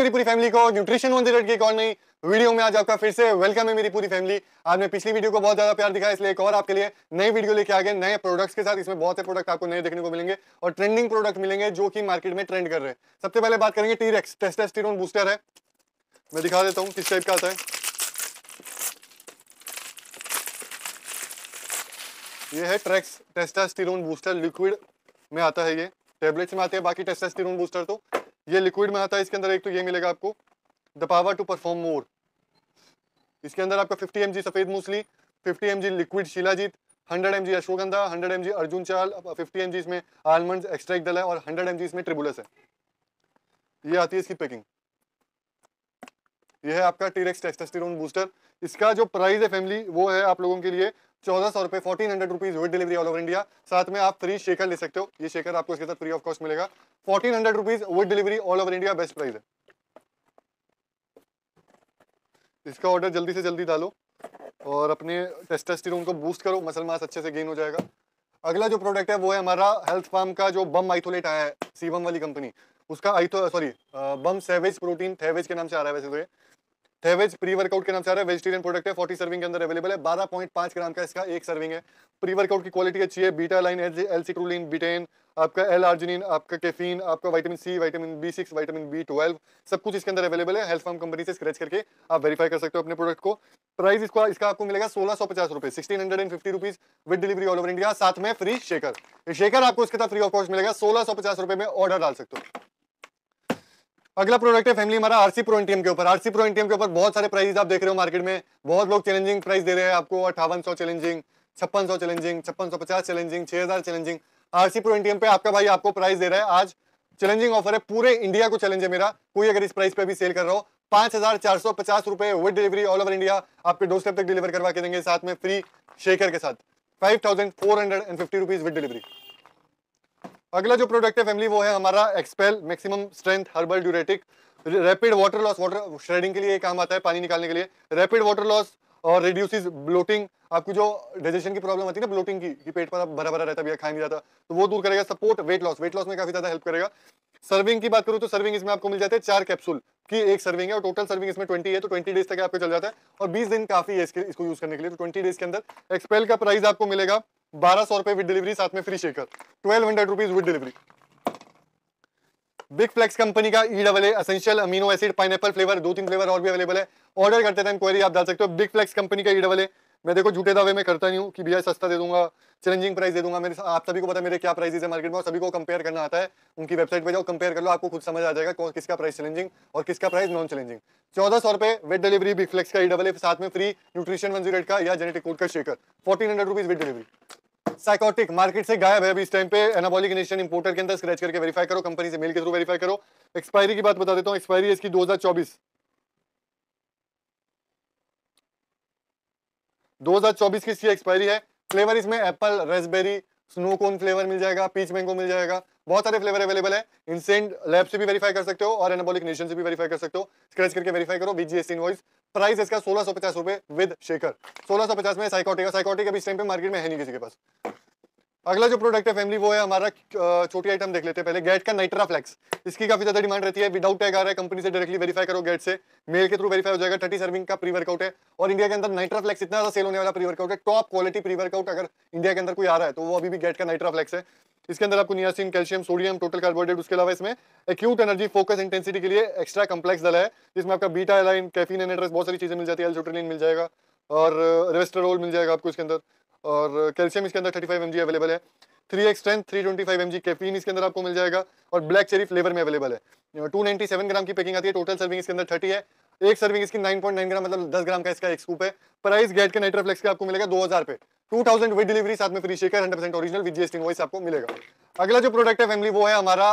मेरी पूरी फैमिली को न्यूट्रिशन वन जीरो की एक और नई वीडियो में आज आपका फिर से वेलकम है मेरी पूरी फैमिली आज मैं पिछली वीडियो को बहुत ज्यादा प्यार दिखाया इसलिए एक और आपके लिए नई वीडियो लेके आ गए नए प्रोडक्ट्स के साथ इसमें बहुत से प्रोडक्ट आपको नए देखने को मिलेंगे और ट्रेंडिंग प्रोडक्ट मिलेंगे जो कि मार्केट में ट्रेंड कर रहे हैं सबसे पहले बात करेंगे टी रेक्स टेस्टेस्टेरोन बूस्टर है मैं दिखा देता हूँ किस टाइप का आता है ये है ट्रेक्स टेस्टास्टिरोन बूस्टर लिक्विड में आता है ये टेबलेट्स में आते हैं बाकी टेस्टास्टिरोन बूस्टर तो ये लिक्विड में आता है इसके अंदर एक तो ये मिलेगा आपको the power to perform more इसके अंदर आपका 50 एम सफ़ेद मूसली 50 M liquid shilajit 100 M G ashwagandha 100 M अर्जुन चाल 50 एम इसमें आलमंड एक्सट्रैक्ट दल है और 100 एम इसमें ट्रिबुलस है ये आती है इसकी पैकिंग ये है आपका टीरेक्स टेक्सटेस्टेरोन बूस्टर इसका जो प्राइस है फैमिली वो है आप लोगों के लिए चौदह सौ रुपए fourteen hundred rupees with delivery all over India साथ में आप फ्री शेकर ले सकते हो ये शेकर आपको इसके साथ फ्री ऑफ कॉस्ट मिलेगा fourteen hundred rupees with delivery all over India best price है इसका ऑर्डर जल्दी से जल्दी डालो और अपने टेस्टेस्टिरोन को बूस्ट करो मसल मास अच्छे से गेन हो जाएगा अगला जो प्रोडक्ट है वो है हमारा हेल्थ फार्म का जो बम आइथोलेट आया है सीबम वाली कंपनी उसका आइथो सॉरी बम सेवेज प्रोटीन थेवेज के नाम से आ रहा है वैसे तो ये थेवेज प्री वर्कआउट के नाम से आ रहा है वेजिटेरियन प्रोडक्ट है 40 सर्विंग के अंदर अवेलेबल है बारह पॉइंट पांच ग्राम का इसका एक सर्विंग है प्री वर्कआउट की क्वालिटी अच्छी है beta alanine L citrulline betaine आपका एल आर्जिनिन आपका कैफीन आपका vitamin C vitamin B six vitamin B twelve सब कुछ इसके अंदर अवेलेबल है हेल्थ फार्म कंपनी से स्क्रैच करके आप वेरीफाई कर सकते हो अपने प्रोडक्ट को प्राइस इसका इसका आपको मिलेगा सोलह सौ पचास रुपए sixteen hundred and fifty rupees with delivery all over India साथ में फ्री शेकर शेकर आपको इसके साथ फ्री ऑफ कॉस्ट मिलेगा सोलह सौ पचास रुपए में ऑर्डर डाल सकते हो अगला प्रोडक्ट है फैमिली हमारा आरसी प्रो एनटीएम के ऊपर आरसी प्रो एनटीएम के ऊपर बहुत सारे प्राइस आप देख रहे हो मार्केट में बहुत लोग चैलेंजिंग प्राइस दे रहे हैं आपको अठावन सौ चैलेंजिंग छप्पन सौ चैलेंजिंग छप्पन सौ पचास चैलेंजिंग छह हजार चैलेंजिंग आरसी प्रो एनटीएम पे आपका भाई आपको प्राइस दे रहा है आज चैलेंजिंग ऑफर है पूरे इंडिया को चैलेंज है मेरा कोई अगर इस प्राइस पे भी सेल कर रहा हो पांच हजार चार सौ पचास रुपए with delivery all over India आपके दो स्टेप तक डिलीवर करवा के देंगे साथ में फ्री शेखर के साथ five thousand four hundred and fifty rupees with delivery अगला जो प्रोडक्ट है फैमिली वो है हमारा Xpel maximum strength herbal diuretic rapid water loss water shredding के लिए काम आता है पानी निकालने के लिए रैपिड वाटर लॉस और रिड्यूस ब्लोटिंग आपको जो डाइजेशन की प्रॉब्लम आती है ना ब्लोटिंग की कि पेट पर भरा भरा रहता है खा नहीं जाता तो वो दूर करेगा support weight loss weight loss में काफी ज्यादा हेल्प करेगा सर्विंग की बात करूँ तो सर्विंग इसमें आपको मिल जाते हैं चार कैप्सूल की एक सर्विंग है और टोटल सर्विंग इसमें ट्वेंटी है तो ट्वेंटी डेज तक आपको चल जाता है और बीस दिन काफी है इसके इसको यूज करने के लिए तो ट्वेंटी डेज के अंदर एक्सपेल का प्राइस आपको मिलेगा बारह सौ रुपए विद डिलीवरी साथ में free shaker twelve hundred rupees with delivery big flex company का E double essential amino acid apple flavour दो तीन फ्लेवर और भी अवेलेबल है ऑर्डर करते टाइम क्वेरी आप डाल सकते हो बिग फ्लेक्स कंपनी का ई e डबल मैं देखो झूठे दावे में करता नहीं हूँ कि भैया सस्ता दे दूंगा चैलेंजिंग प्राइस दे दूंगा मेरे आप सभी को पता है मेरे क्या प्राइस है मार्केट में और सभी को कंपेयर करना आता है उनकी वेबसाइट पे जाओ कंपेयर कर लो आपको खुद समझ आ जाएगा कौन किसका प्राइस चैलेंजिंग और किसका प्राइस नॉन चैलेंजिंग चौदह सौ रुपए विद डिलीवरी बिग फ्लेक्स का ई e डबल साथ में फ्री न्यूट्रिशन वन जीरो का या जेनेटिक कोड का shaker fourteen hundred rupees with delivery psychotic market से गायब है अभी इस टाइम पे एनाबॉलिक इनिशियन इंपोर्टर के अंदर स्क्रैच करके वेरीफाई करो कंपनी से मेल के थ्रू वेरीफाई करो एक्सपायरी की बात बता देता हूँ एक्सपायरी इसकी दो दो हजार चौबीस हजार चौबीस की इसकी एक्सपायरी है फ्लेवर इसमें apple raspberry snow cone flavour मिल जाएगा पीच मैंगो मिल जाएगा बहुत सारे फ्लेवर अवेलेबल है इंसेंट लैब से भी वेरीफाई कर सकते हो और एनाबॉलिक नेशन से भी वेरीफाई कर सकते हो स्क्रैच करके वेरीफाई करो बीजीएस इनवॉइस प्राइस इसका सोलह सौ पचास रुपए विद शेखर सोलह सौ पचास में साइकोटिक साइकोटिक अभी इस टाइम पे मार्केट में है नहीं किसी के पास अगला जो प्रोडक्ट है फैमिली वो है हमारा छोटी आइटम देख लेते हैं पहले गेट का नाइट्रा फ्लेक्स इसकी काफी ज्यादा डिमांड रहती है विदाउट टैग आ रहा है कंपनी से डायरेक्टली वेरीफाई करो गेट से मेल के थ्रू वेरीफाई हो जाएगा थर्टी सर्विंग का प्री वर्कआउट है और इंडिया के अंदर नाइट्रा फ्लेक्स इतना ज्यादा सेल होने वाला प्री वर्कआउट है टॉप क्वालिटी प्री वर्कआउट अगर इंडिया के अंदर कोई आ रहा है तो वो अभी भी गेट का नाइट्रा फ्लेक्स है इसके अंदर आपको niacin calcium sodium total carbohydrate उसके अलावा इसमें एक्यूट एनर्जी फोकस इंटेंसिटी के लिए एक्स्ट्रा कम्प्लेक्स दल है जिसमें आपका बीटा एलाइन कैफीन एनड्रेस बहुत सारी चीज़ें मिल जाती है एल्सोट्रिलिन मिल जाएगा और रेस्टरोल uh, मिल जाएगा आपको इसके अंदर और कैल्शियम uh, इसके अंदर थर्टी फाइव अवेलेबल है three X strength three twenty five M G caffeine इसके अंदर आपको मिल जाएगा और ब्लैक चेरी फ्लेवर में अवेलेबल है टू नाइनटी सेवन ग्राम की पैकिंग आती है टोटल सर्विंग इसके अंदर थर्टी है एक सर्विंग इसकी 9.9 ग्राम मतलब 10 ग्राम का इसका एक स्कूप है प्राइस गेट के नाइट्रोफ्लेक्स के आपको मिलेगा 2000 पे 2000 विद डिलीवरी साथ में free shaker 100% original with GST voice आपको मिलेगा अगला जो प्रोडक्ट है फैमिली वो है हमारा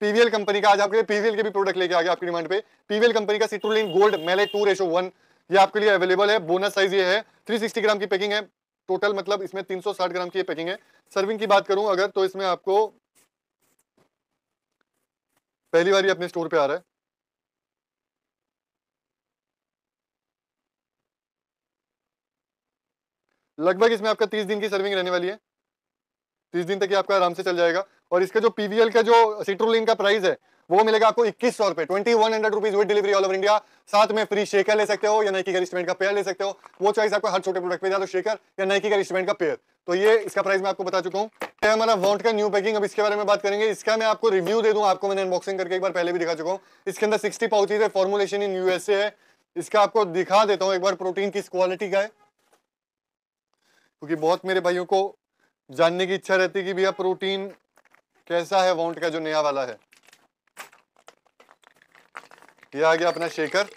पीवीएल कंपनी का आज आपके पीवीएल के भी प्रोडक्ट लेके आ गया आपकी डिमांड पे पीवीएल कंपनी का citrulline gold malate two ratio one ये आपके लिए अवेलेबल है बोनस साइज ये है सिक्सटी ग्राम की पैकिंग है टोटल मतलब इसमें साठ ग्राम की पैकिंग है सर्विंग की बात करूं अगर तो इसमें आपको पहली बार अपने स्टोर पे आ रहा है लगभग इसमें आपका तीस दिन की सर्विंग रहने वाली है तीस दिन तक ये आपका आराम से चल जाएगा और इसका जो पीवीएल का जो सिट्रोलिन का प्राइस है वो मिलेगा आपको इक्कीस सौ रुपए twenty one hundred rupees with delivery all over India साथ में फ्री शेकर ले सकते हो या नाइकी का रिस्टमेंट का पेयर ले सकते हो वो चॉइस आपको हर छोटे प्रोडक्ट पे तो या तो शेकर या नाइकी का रिस्टमेंट का पेयर तो ये इसका प्राइस मैं आपको बता चुका हूँ हमारा वॉन्ट का न्यू पैकिंग अब इसके बारे में बात करेंगे इसका मैं आपको रिव्यू दे दूँ आपको मैंने अनबॉक्सिंग करके एक बार पहले भी दिखा चुका हूँ इसके अंदर सिक्सटी पाउचेज है फॉर्मुलेशन इन यूएसए है इसका आपको दिखा देता हूँ एक बार प्रोटीन किस क्वालिटी का है क्योंकि बहुत मेरे भाइयों को जानने की इच्छा रहती है कि भैया प्रोटीन कैसा है वाउंट का जो नया वाला है यह आ गया अपना शेकर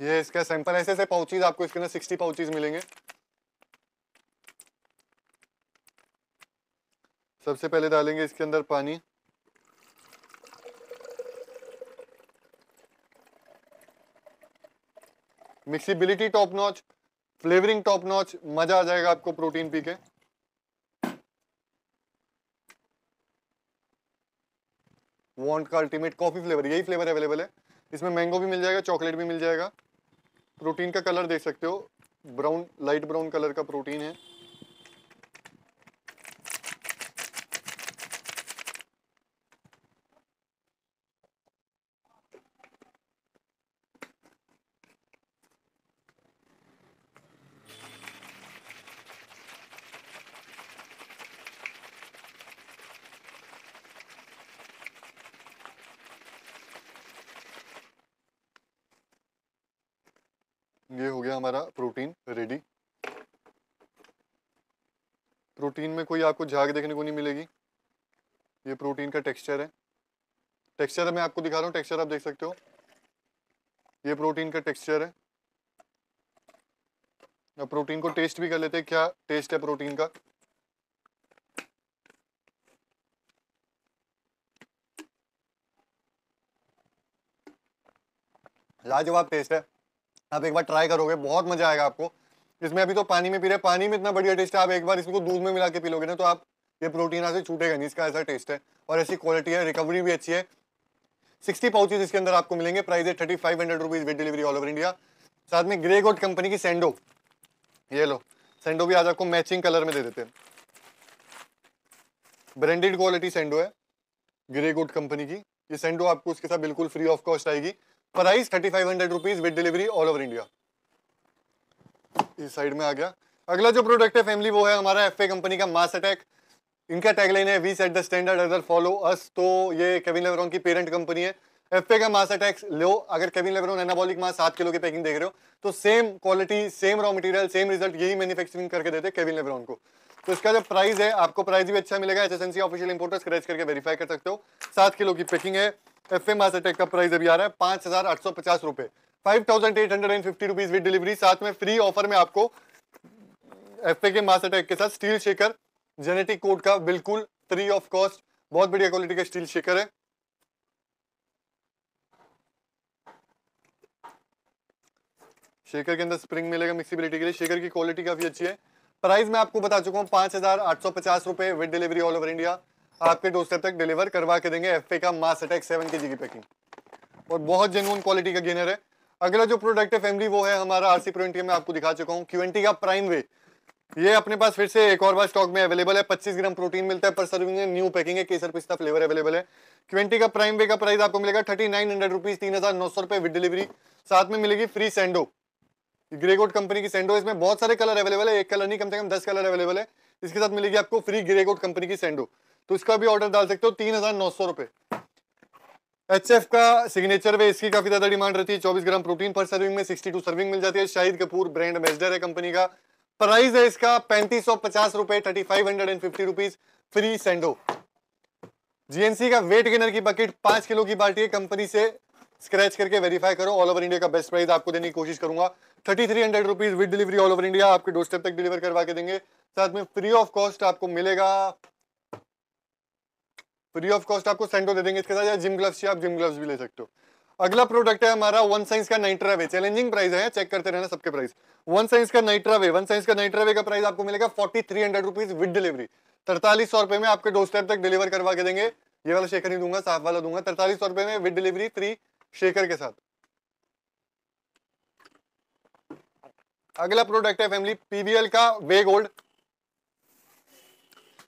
ये इसका सैंपल ऐसे ऐसे पाउचीज आपको इसके अंदर सिक्सटी पाउचीज मिलेंगे सबसे पहले डालेंगे इसके अंदर पानी mixability top notch flavouring top notch मजा आ जाएगा आपको प्रोटीन पी के वॉन्ट का अल्टीमेट कॉफी फ्लेवर यही फ्लेवर अवेलेबल है इसमें मैंगो भी मिल जाएगा चॉकलेट भी मिल जाएगा प्रोटीन का कलर देख सकते हो ब्राउन लाइट ब्राउन कलर का प्रोटीन है ये हो गया हमारा प्रोटीन रेडी प्रोटीन में कोई आपको झाग देखने को नहीं मिलेगी ये प्रोटीन का टेक्सचर है टेक्सचर मैं आपको दिखा रहा हूँ टेक्सचर आप देख सकते हो ये प्रोटीन का टेक्सचर है अब प्रोटीन को टेस्ट भी कर लेते हैं क्या टेस्ट है प्रोटीन का लाजवाब टेस्ट है आप एक बार ट्राई करोगे बहुत मजा आएगा आपको इसमें अभी तो पानी में पी रहे पानी में इतना बढ़िया टेस्ट है आप एक बार इसको दूध में मिला के पी लोगे ना तो आप ये प्रोटीन आज से छूटेगा नहीं इसका ऐसा टेस्ट है और ऐसी क्वालिटी है रिकवरी भी अच्छी है सिक्सटी पाउचेज इसके अंदर आपको मिलेंगे प्राइस है thirty five hundred rupees with delivery all over India साथ में ग्रे गोड कंपनी की सेंडो ये लो सेंडो भी आज आपको मैचिंग कलर में दे देते हैं ब्रांडेड क्वालिटी सेंडो है ग्रे गोड कंपनी की ये सेंडो आपको उसके साथ बिल्कुल फ्री ऑफ कॉस्ट आएगी price thirty five hundred rupees with delivery all over India इस साइड में आ गया अगला जो प्रोडक्ट है फैमिली वो है हमारा एफ कंपनी का मास अटैक इनका टैगलाइन है we set the standard other follow us तो ये केविन लेवरॉन की पेरेंट कंपनी है एफ का मास अटैक लो अगर केविन लेवरॉन एनाबॉलिक मास सात किलो की पैकिंग देख रहे हो तो same quality same raw material same result यही मैन्युफैक्चरिंग करके देते केविन लेवरॉन को तो इसका जो प्राइस है आपको प्राइस भी अच्छा मिलेगा H S official importer scratch करके वेरीफाई कर सकते हो सात किलो की पैकिंग है एफ एम टेक का प्राइस अभी आ रहा है पांच हजार आठ सौ पचास रुपए five thousand eight hundred and fifty rupees with delivery साथ में फ्री ऑफर में आपको एफ ए के मास अटैक के साथ स्टील शेकर जेनेटिक कोड का बिल्कुल फ्री ऑफ कॉस्ट बहुत बढ़िया क्वालिटी का स्टील शेकर है शेकर के अंदर स्प्रिंग मिलेगा मिक्सिबिलिटी के लिए शेकर की क्वालिटी काफी अच्छी है प्राइस मैं आपको बता चुका हूँ पांच हजार आठ सौ पचास रुपए with delivery all over India आपके डोस्टर तक डिलीवर करवा के देंगे एफ का मास अटैक सेवन के जी की पैकिंग और बहुत जेनुअन क्वालिटी का गेनर है अगला जो प्रोडक्ट है फैमिली वो है हमारा आरसी प्रो में आपको दिखा चुका हूँ क्यूएनटी का प्राइम वे ये अपने पास फिर से एक और बार स्टॉक में अवेलेबल है 25 ग्राम प्रोटीन मिलता है पर सर्विंग में न्यू पैकिंग है केसर पिस्ता फ्लेवर अवेलेबल है क्वेंटी का प्राइम वे का प्राइस आपको मिलेगा थर्टी नाइन हंड्रेड रुपीज तीन हजार नौ सौ रुपए विद डिलीवरी साथ में मिलेगी फ्री सेंडो ग्रेगोट कंपनी की सेंडो इसमें बहुत सारे कलर अवेलेबल है एक कलर नहीं कम से कम दस कलर अवेलेबल है इसके साथ मिलेगी आपको फ्री ग्रेगोट कंपनी की सेंडो तो इसका भी ऑर्डर डाल सकते हो तीन हजार नौ सौ रुपए एच एफ का सिग्नेचर वे इसकी काफी ज्यादा डिमांड रहती है चौबीस ग्राम प्रोटीन पर सर्विंग में सिक्सटी टू सर्विंग मिल जाती है शाहिद कपूर ब्रांड एम्बेसडर है कंपनी का प्राइस है इसका पैंतीस सौ पचास रुपए thirty five hundred and fifty rupees free सेंडो जीएनसी का वेट गेनर की बकेट पांच किलो की बाल्टी है कंपनी से स्क्रैच करके वेरीफाई करो ऑल ओवर इंडिया का बेस्ट प्राइस आपको देने की कोशिश करूंगा thirty three hundred rupees with delivery all over India आपके डोर स्टेप तक डिलीवर करवा के देंगे साथ में फ्री ऑफ कॉस्ट आपको मिलेगा फ्री ऑफ कॉस्ट आपको सेंटो दे देंगे इसके साथ या जिम ग्लव्स आप जिम ग्लव्स भी ले सकते हो अगला प्रोडक्ट है हमारा वन साइंस का नाइट्रावे चैलेंजिंग प्राइस है चेक करते रहना सबके प्राइस वन साइंस का नाइट्रावे वन साइंस का नाइट्रावे का प्राइस आपको मिलेगा forty three hundred rupees with delivery तरतालीस सौ रुपए में आपके डोर स्टेप तक डिलीवर करवा के देंगे ये वाला शेखर नहीं दूंगा साफ वाला दूंगा तरतालीस सौ रुपए में विद डिलीवरी फ्री शेखर के साथ अगला प्रोडक्ट है फैमिली पीवीएल का वे गोल्ड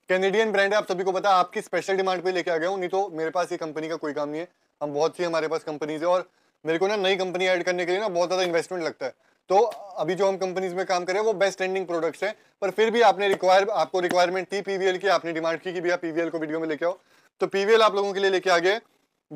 कैनेडियन ब्रांड है आप सभी को पता है आपकी स्पेशल डिमांड पे लेके आ गया हूँ नहीं तो मेरे पास ये कंपनी का कोई काम नहीं है हम बहुत सी हमारे पास कंपनीज है और मेरे को ना नई कंपनी ऐड करने के लिए ना बहुत ज़्यादा इन्वेस्टमेंट लगता है तो अभी जो हम कंपनीज में काम करें वो बेस्ट ट्रेंडिंग प्रोडक्ट्स हैं पर फिर भी आपने रिक्वायर आपको रिक्वायरमेंट थी पीवीएल की आपने डिमांड की कि भैया पीवीएल को वीडियो में लेके आओ तो पीवीएल आप लोगों के लिए लेके आ गए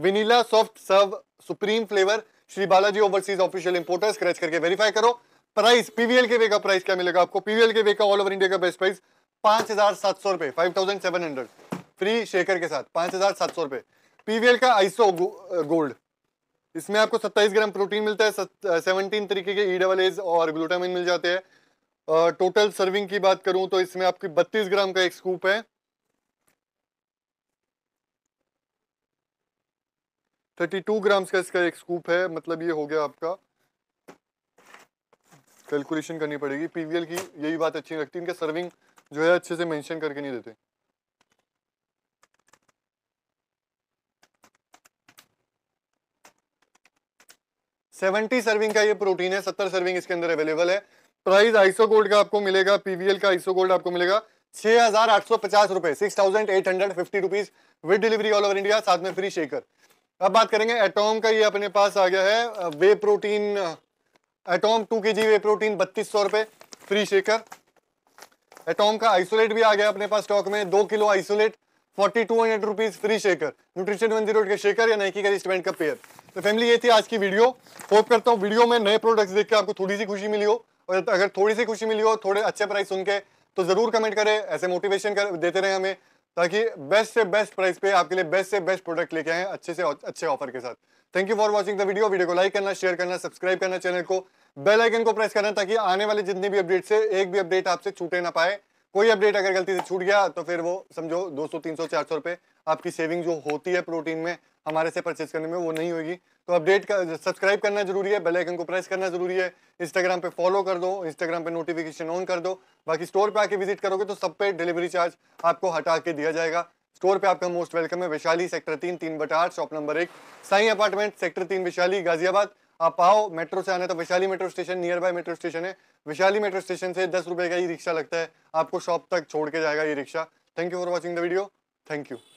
vanilla soft serve supreme flavour Shri Balaji overseas official importer scratch करके वेरीफाई करो प्राइस पीवीएल के वे का प्राइस क्या मिलेगा आपको पीवीएल के वे का ऑल ओवर इंडिया का बेस्ट प्राइस पांच हजार सात सौ रुपए five thousand seven hundred free shaker के साथ पांच हजार सात सौ रुपए पीवीएल का आइसो गोल्ड इसमें आपको सत्ताईस ग्राम प्रोटीन मिलता है सेवनटीन तरीके के ई डबल एज और ग्लूटामिन मिल जाते हैं टोटल सर्विंग की बात करूं तो इसमें आपकी बत्तीस ग्राम का एक स्कूप है थर्टी टू ग्राम्स का इसका एक स्कूप है मतलब ये हो गया आपका कैलकुलेशन करनी पड़ेगी पीवीएल की यही बात अच्छी लगती है इनका सर्विंग जो है अच्छे से मेंशन करके नहीं देते सेवेंटी सर्विंग का ये प्रोटीन है सत्तर सर्विंग इसके अंदर अवेलेबल है प्राइस आइसो गोल्ड का आपको मिलेगा पीवीएल का आइसो गोल्ड आपको मिलेगा छह हजार आठ सौ पचास रुपए six thousand eight hundred fifty rupees with delivery all over India साथ में फ्री शेकर अब बात करेंगे एटोम का ये अपने पास आ गया है वे प्रोटीन एटोम टू के जी वे प्रोटीन बत्तीस सौ रुपए फ्री शेकर एटोम का आइसोलेट भी आ गया अपने पास स्टॉक में दो kilo isolate forty two hundred rupees free shaker nutrition one zero का शेकर या नाइकी का रिस्टबैंड का पेयर तो फैमिली ये थी आज की वीडियो होप करता हूँ वीडियो में नए प्रोडक्ट्स देख के आपको थोड़ी सी खुशी मिली हो और अगर थोड़ी सी खुशी मिली हो थोड़े अच्छे प्राइस सुन के तो ज़रूर कमेंट करें ऐसे मोटिवेशन कर देते रहे हमें ताकि बेस्ट से बेस्ट प्राइस पे आपके लिए बेस्ट से बेस्ट प्रोडक्ट लेके आए अच्छे से अच्छे ऑफर के साथ thank you for watching the video video को लाइक करना शेयर करना सब्सक्राइब करना चैनल को बेल आइकन को प्रेस करना ताकि आने वाले जितने भी अपडेट से एक भी अपडेट आपसे छूटे ना पाए कोई अपडेट अगर गलती से छूट गया तो फिर वो समझो 200, 300, 400 रुपए आपकी सेविंग जो होती है प्रोटीन में हमारे से परचेज करने में वो नहीं होगी तो अपडेट का सब्सक्राइब करना जरूरी है बेल आइकन को प्रेस करना जरूरी है इंस्टाग्राम पे फॉलो कर दो इंस्टाग्राम पे नोटिफिकेशन ऑन कर दो बाकी स्टोर पे आके विजिट करोगे तो सब पे डिलीवरी चार्ज आपको हटा के दिया जाएगा स्टोर पे आपका मोस्ट वेलकम है वैशाली सेक्टर तीन तीन बट शॉप नंबर एक साई अपार्टमेंट सेक्टर तीन वैशाली गाजियाबाद आप आओ मेट्रो से आने तो Vaishali metro station near by metro station है वैशाली मेट्रो स्टेशन से दस रुपये का ई रिक्शा लगता है आपको शॉप तक छोड़ के जाएगा e rickshaw thank you for watching the video thank you